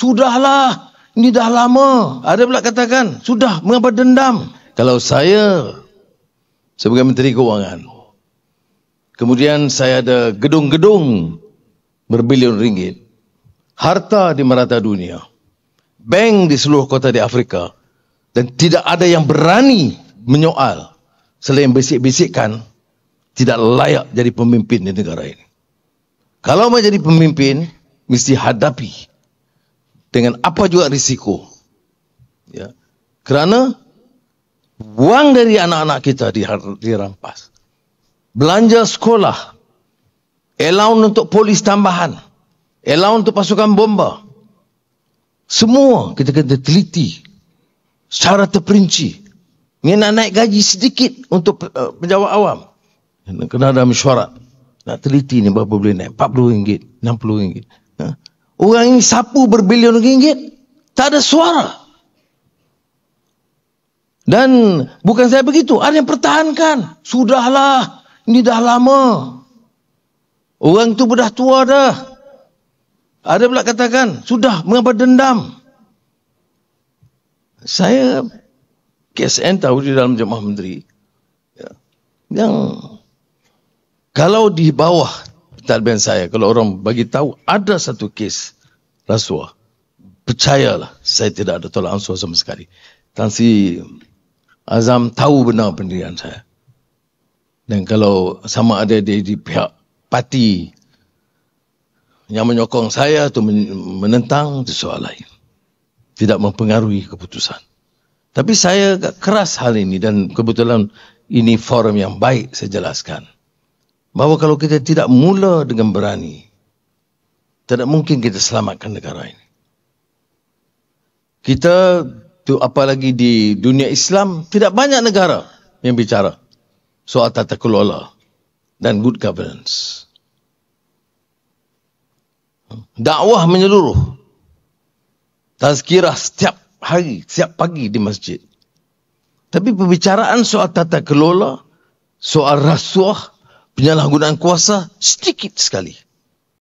Sudahlah. Ini dah lama. Ada pula katakan. Sudah. Mengapa dendam? Kalau saya sebagai Menteri Keuangan. Kemudian saya ada gedung-gedung berbilion ringgit. Harta di merata dunia. Bank di seluruh kota di Afrika. Dan tidak ada yang berani menyoal. Selain bisik-bisikkan. Tidak layak jadi pemimpin di negara ini. Kalau mau jadi pemimpin, mesti hadapi dengan apa juga risiko. Ya. Kerana wang dari anak-anak kita dirampas. Belanja sekolah, allowance untuk polis tambahan, allowance untuk pasukan bomba. Semua kita kena teliti secara terperinci. Ini nak naik gaji sedikit untuk uh, pejabat awam. Kena ada mesyuarat. Nak teliti ni berapa boleh naik? RM40, RM60. Ha? Orang ini sapu berbilion ringgit, tak ada suara. Dan bukan saya begitu, ada yang pertahankan. Sudahlah, ini dah lama. Orang itu sudah tua dah. Ada pula katakan, sudah mengapa dendam. Saya, KSN tahu di dalam jemaah menteri, ya. yang kalau di bawah talben saya kalau orang bagi tahu ada satu kes rasuah percayalah saya tidak ada tolak ansur sama sekali Tan Azam tahu benar pendirian saya dan kalau sama ada dia di pihak parti yang menyokong saya atau menentang itu soal lain tidak mempengaruhi keputusan tapi saya keras hal ini dan kebetulan ini forum yang baik saya jelaskan bahawa kalau kita tidak mula dengan berani, tidak mungkin kita selamatkan negara ini. Kita, tu apalagi di dunia Islam, tidak banyak negara yang bicara soal tata kelola dan good governance. Dakwah menyeluruh. Tazkirah setiap hari, setiap pagi di masjid. Tapi pembicaraan soal tata kelola, soal rasuah, penyalahgunaan kuasa sedikit sekali.